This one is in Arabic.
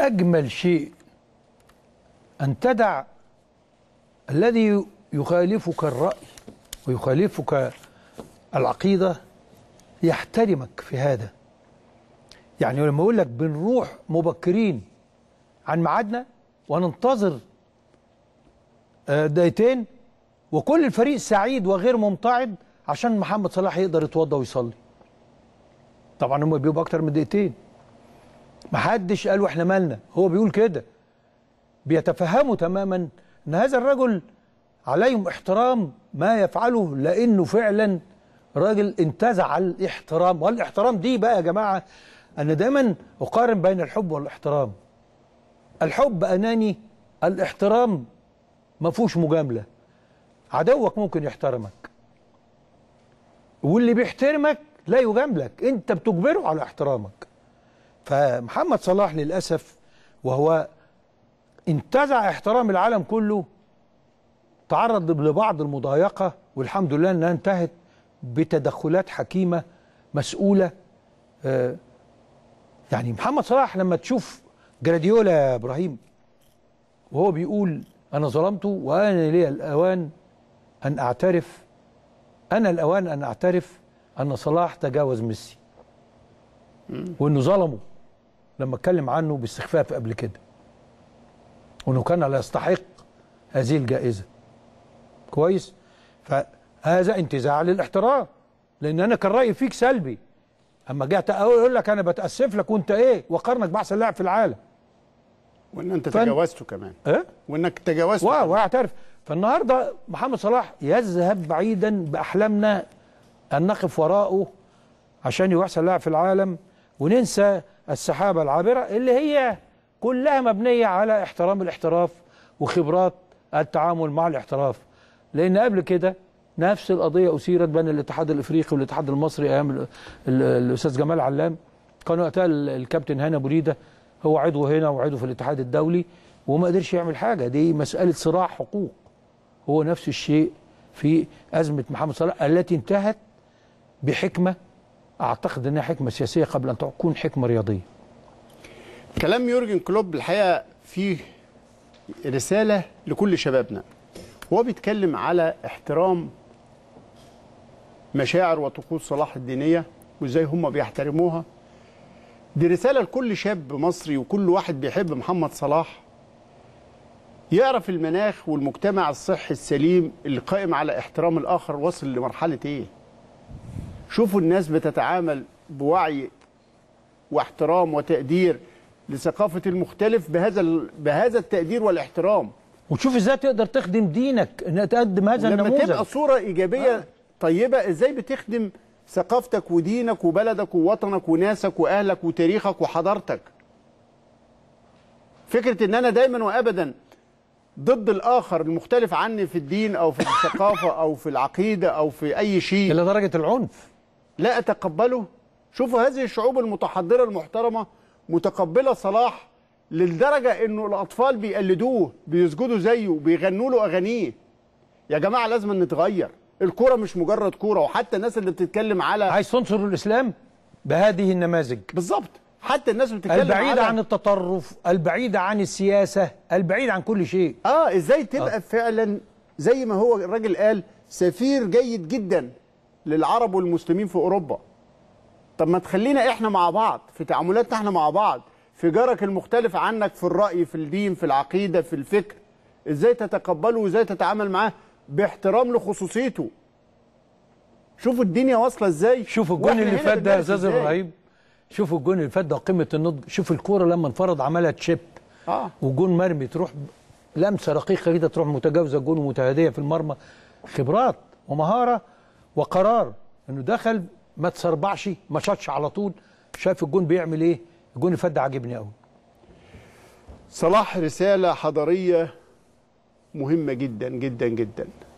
أجمل شيء أن تدع الذي يخالفك الرأي ويخالفك العقيدة يحترمك في هذا يعني لما أقول لك بنروح مبكرين عن ميعادنا وننتظر آه، دقيقتين وكل الفريق سعيد وغير ممتعض عشان محمد صلاح يقدر يتوضى ويصلي طبعا هم بيبقوا اكتر من دقيقتين محدش قال واحنا مالنا هو بيقول كده بيتفهموا تماما ان هذا الرجل عليهم احترام ما يفعله لانه فعلا راجل انتزع الاحترام والاحترام دي بقى يا جماعه انا دايما اقارن بين الحب والاحترام الحب اناني الاحترام ما فيهوش مجامله عدوك ممكن يحترمك واللي بيحترمك لا يجاملك انت بتجبره على احترامك فمحمد صلاح للأسف وهو انتزع احترام العالم كله تعرض لبعض المضايقة والحمد لله أنها انتهت بتدخلات حكيمة مسؤولة آه، يعني محمد صلاح لما تشوف جراديولا يا إبراهيم وهو بيقول أنا ظلمته وأنا لي الأوان أن أعترف أنا الأوان أن أعترف أن صلاح تجاوز ميسي وأنه ظلمه لما اتكلم عنه باستخفاف قبل كده وانه كان لا يستحق هذه الجائزه كويس فهذا انتزاع للاحترام لان انا كان رايي فيك سلبي اما جه اقول لك انا بتاسف لك وانت ايه وقارنك باحسن لاعب في العالم وان انت فن... تجاوزته كمان إيه؟ وانك تجاوزته واعترف فالنهارده محمد صلاح يذهب بعيدا باحلامنا ان نقف وراءه عشان احسن لاعب في العالم وننسى السحابة العابرة اللي هي كلها مبنية على احترام الاحتراف وخبرات التعامل مع الاحتراف لأن قبل كده نفس القضية أثيرت بين الاتحاد الإفريقي والاتحاد المصري أيام الأستاذ جمال علام كان وقتها الكابتن هاني بريدة هو عضو هنا وعضو في الاتحاد الدولي وما قدرش يعمل حاجة دي مسألة صراع حقوق هو نفس الشيء في أزمة محمد صلاح التي انتهت بحكمة اعتقد انها حكمه سياسيه قبل ان تكون حكمه رياضيه. كلام يورجن كلوب الحقيقه فيه رساله لكل شبابنا. هو بيتكلم على احترام مشاعر وطقوس صلاح الدينيه وازاي هم بيحترموها. دي رساله لكل شاب مصري وكل واحد بيحب محمد صلاح يعرف المناخ والمجتمع الصحي السليم اللي قائم على احترام الاخر واصل لمرحله ايه؟ شوفوا الناس بتتعامل بوعي واحترام وتقدير لثقافة المختلف بهذا بهذا التقدير والاحترام وتشوف ازاي تقدر تخدم دينك ان تقدم هذا النموذج لما تبقى صورة إيجابية آه. طيبة ازاي بتخدم ثقافتك ودينك وبلدك ووطنك وناسك وأهلك وتاريخك وحضارتك فكرة ان انا دايما وابدا ضد الاخر المختلف عني في الدين او في الثقافه او في العقيده او في اي شيء الى درجه العنف لا أتقبله شوفوا هذه الشعوب المتحضرة المحترمة متقبلة صلاح للدرجة أنه الأطفال بيقلدوه بيسجدوا زيه بيغنوا له أغانيه يا جماعة لازم نتغير الكوره مش مجرد كوره وحتى الناس اللي بتتكلم على عايز تنصر الإسلام بهذه النماذج بالظبط حتى الناس بتتكلم البعيد عن التطرف البعيد عن السياسة البعيد عن كل شيء اه ازاي تبقى آه. فعلا زي ما هو الراجل قال سفير جيد جدا للعرب والمسلمين في أوروبا طب ما تخلينا إحنا مع بعض في تعاملاتنا إحنا مع بعض في جارك المختلف عنك في الرأي في الدين في العقيدة في الفكر إزاي تتقبله وإزاي تتعامل معاه باحترام لخصوصيته شوفوا الدنيا واصلة إزاي شوفوا الجون اللي فات ده يا زاز الرهيب شوفوا الجون اللي فات ده قمة النضج شوف الكورة لما انفرض عملها تشيب آه. وجون مرمي تروح لمسه رقيقه كده تروح متجاوزه الجون ومتهاديه في المرمى خبرات ومهاره وقرار انه دخل ما تسربعش ما شطش على طول شايف الجون بيعمل ايه الجون الفد عاجبني قوي صلاح رساله حضاريه مهمه جدا جدا جدا